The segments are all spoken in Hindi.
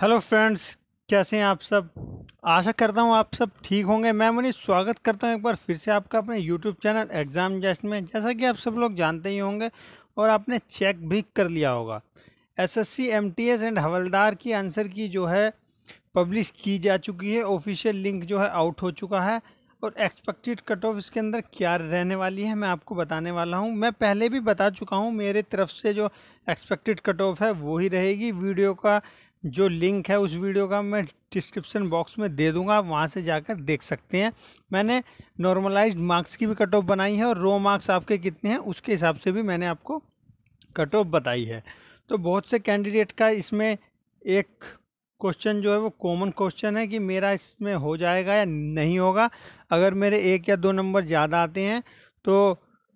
हेलो फ्रेंड्स कैसे हैं आप सब आशा करता हूं आप सब ठीक होंगे मैं मुनीष स्वागत करता हूं एक बार फिर से आपका अपने यूट्यूब चैनल एग्ज़ाम जस्ट में जैसा कि आप सब लोग जानते ही होंगे और आपने चेक भी कर लिया होगा एसएससी एमटीएस एंड हवलदार की आंसर की जो है पब्लिश की जा चुकी है ऑफिशियल लिंक जो है आउट हो चुका है और एक्सपेक्टेड कट ऑफ इसके अंदर क्या रहने वाली है मैं आपको बताने वाला हूँ मैं पहले भी बता चुका हूँ मेरे तरफ से जो एक्सपेक्टेड कट ऑफ है वो ही रहेगी वीडियो का जो लिंक है उस वीडियो का मैं डिस्क्रिप्शन बॉक्स में दे दूंगा आप वहाँ से जाकर देख सकते हैं मैंने नॉर्मलाइज्ड मार्क्स की भी कट ऑफ बनाई है और रो मार्क्स आपके कितने हैं उसके हिसाब से भी मैंने आपको कट ऑफ बताई है तो बहुत से कैंडिडेट का इसमें एक क्वेश्चन जो है वो कॉमन क्वेश्चन है कि मेरा इसमें हो जाएगा या नहीं होगा अगर मेरे एक या दो नंबर ज़्यादा आते हैं तो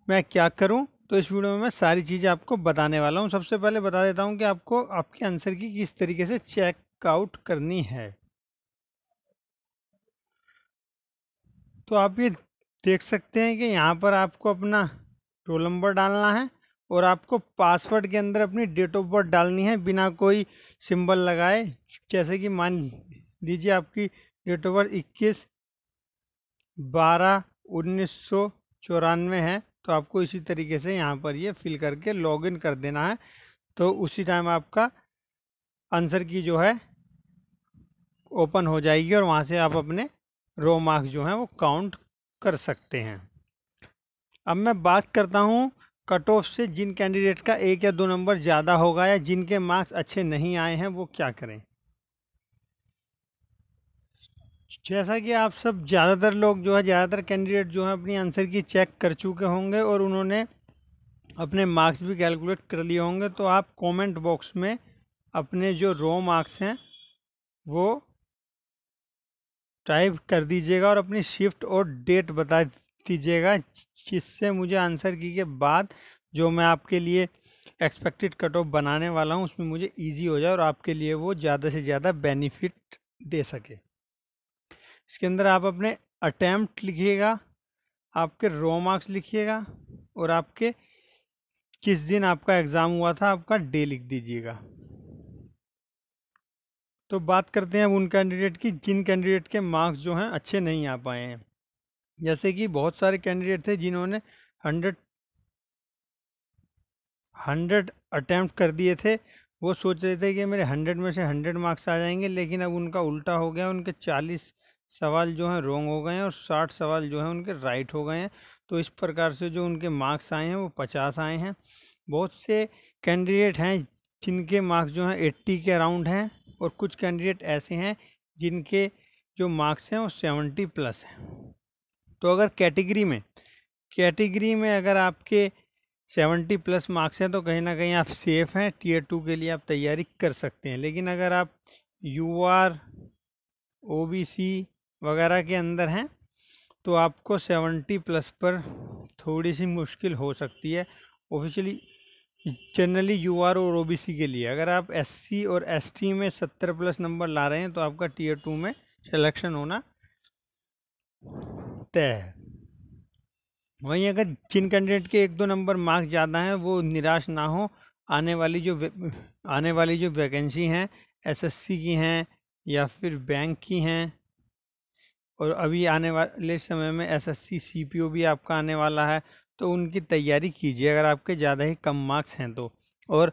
मैं क्या करूँ तो इस वीडियो में मैं सारी चीज़ें आपको बताने वाला हूँ सबसे पहले बता देता हूँ कि आपको आपके आंसर की किस तरीके से चेकआउट करनी है तो आप ये देख सकते हैं कि यहाँ पर आपको अपना रोल नंबर डालना है और आपको पासवर्ड के अंदर अपनी डेट ऑफ बर्थ डालनी है बिना कोई सिंबल लगाए जैसे कि मान लीजिए आपकी डेट ऑफ बर्थ इक्कीस बारह उन्नीस सौ चौरानवे है तो आपको इसी तरीके से यहाँ पर ये फिल करके लॉगिन कर देना है तो उसी टाइम आपका आंसर की जो है ओपन हो जाएगी और वहाँ से आप अपने रो मार्क्स जो हैं वो काउंट कर सकते हैं अब मैं बात करता हूँ कट ऑफ से जिन कैंडिडेट का एक या दो नंबर ज़्यादा होगा या जिनके मार्क्स अच्छे नहीं आए हैं वो क्या करें जैसा कि आप सब ज़्यादातर लोग जो है ज़्यादातर कैंडिडेट जो हैं अपनी आंसर की चेक कर चुके होंगे और उन्होंने अपने मार्क्स भी कैलकुलेट कर लिए होंगे तो आप कमेंट बॉक्स में अपने जो रो मार्क्स हैं वो टाइप कर दीजिएगा और अपनी शिफ्ट और डेट बता दीजिएगा जिससे मुझे आंसर की के बाद जो मैं आपके लिए एक्सपेक्टेड कट ऑफ बनाने वाला हूँ उसमें मुझे ईजी हो जाए और आपके लिए वो ज़्यादा से ज़्यादा बेनिफिट दे सके इसके अंदर आप अपने अटैम्प्ट लिखिएगा आपके रो मार्क्स लिखिएगा और आपके किस दिन आपका एग्ज़ाम हुआ था आपका डे लिख दीजिएगा तो बात करते हैं अब उन कैंडिडेट की जिन कैंडिडेट के मार्क्स जो हैं अच्छे नहीं आ पाए हैं जैसे कि बहुत सारे कैंडिडेट थे जिन्होंने हंड्रेड हंड्रेड अटैम्प्ट कर दिए थे वो सोच रहे थे कि मेरे हंड्रेड में से हंड्रेड मार्क्स आ जाएंगे लेकिन अब उनका उल्टा हो गया उनके चालीस सवाल जो हैं रोंग हो गए हैं और साठ सवाल जो हैं उनके राइट हो गए हैं तो इस प्रकार से जो उनके मार्क्स आए हैं वो पचास आए हैं बहुत से कैंडिडेट हैं जिनके मार्क्स जो हैं एट्टी के अराउंड हैं और कुछ कैंडिडेट ऐसे हैं जिनके जो मार्क्स हैं वो सेवेंटी प्लस हैं तो अगर कैटेगरी में कैटेगरी में अगर आपके सेवेंटी प्लस मार्क्स हैं तो कहीं ना कहीं आप सेफ़ हैं टीयर टू के लिए आप तैयारी कर सकते हैं लेकिन अगर आप U R O B C वगैरह के अंदर हैं तो आपको सेवेंटी प्लस पर थोड़ी सी मुश्किल हो सकती है ऑफिशियली जनरली यू आर और ओ बी सी के लिए अगर आप एस सी और एस टी में सत्तर प्लस नंबर ला रहे हैं तो आपका टीयर टू में सिलेक्शन होना तय है वहीं अगर जिन कैंडिडेट के एक दो नंबर मार्क्स ज़्यादा हैं वो निराश ना हो आने वाली जो आने वाली जो वैकेंसी हैं एसएससी की हैं या फिर बैंक की हैं और अभी आने वाले समय में पी ओ भी आपका आने वाला है तो उनकी तैयारी कीजिए अगर आपके ज़्यादा ही कम मार्क्स हैं तो और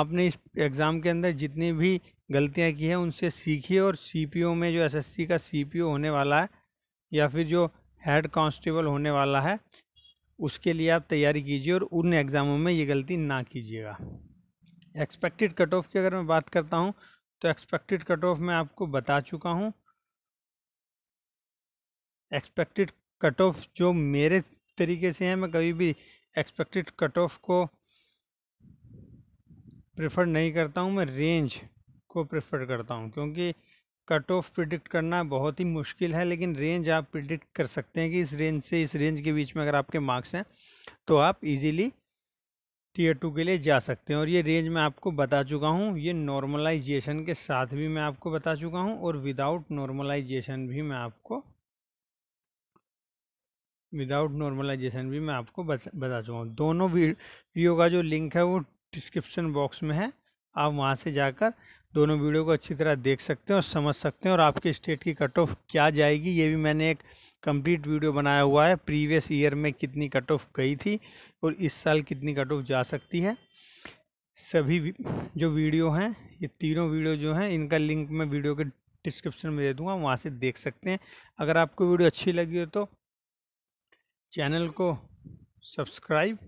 आपने इस एग्ज़ाम के अंदर जितनी भी गलतियां की हैं उनसे सीखिए और सी में जो एस का सी होने वाला है या फिर जो हेड कांस्टेबल होने वाला है उसके लिए आप तैयारी कीजिए और उन एग्ज़ामों में ये गलती ना कीजिएगा एक्सपेक्टेड कट ऑफ की अगर मैं बात करता हूँ तो एक्सपेक्टेड कट ऑफ मैं आपको बता चुका हूँ एक्सपेक्टेड कट ऑफ जो मेरे तरीके से हैं मैं कभी भी एक्सपेक्टेड कट ऑफ को प्रेफर नहीं करता हूँ मैं रेंज को प्रेफर करता हूँ क्योंकि कट ऑफ प्रिडिक्ट करना बहुत ही मुश्किल है लेकिन रेंज आप प्रिडिक्ट कर सकते हैं कि इस रेंज से इस रेंज के बीच में अगर आपके मार्क्स हैं तो आप इजीली टीयर टू के लिए जा सकते हैं और ये रेंज मैं आपको बता चुका हूँ ये नॉर्मलाइजेशन के साथ भी मैं आपको बता चुका हूँ और विदाउट नॉर्मलाइजेशन भी मैं आपको विदाउट नॉर्मलाइजेशन भी मैं आपको बता चुका हूँ दोनों वीडियो का जो लिंक है वो डिस्क्रिप्शन बॉक्स में है आप वहाँ से जाकर दोनों वीडियो को अच्छी तरह देख सकते हैं और समझ सकते हैं और आपके स्टेट की कट ऑफ क्या जाएगी ये भी मैंने एक कंप्लीट वीडियो बनाया हुआ है प्रीवियस ईयर में कितनी कट ऑफ गई थी और इस साल कितनी कट ऑफ जा सकती है सभी जो वीडियो हैं ये तीनों वीडियो जो हैं इनका लिंक मैं वीडियो के डिस्क्रिप्शन में दे दूँगा वहाँ से देख सकते हैं अगर आपको वीडियो अच्छी लगी हो तो चैनल को सब्सक्राइब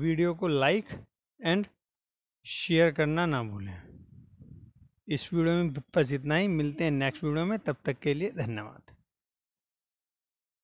वीडियो को लाइक एंड शेयर करना ना भूलें इस वीडियो में बस इतना ही मिलते हैं नेक्स्ट वीडियो में तब तक के लिए धन्यवाद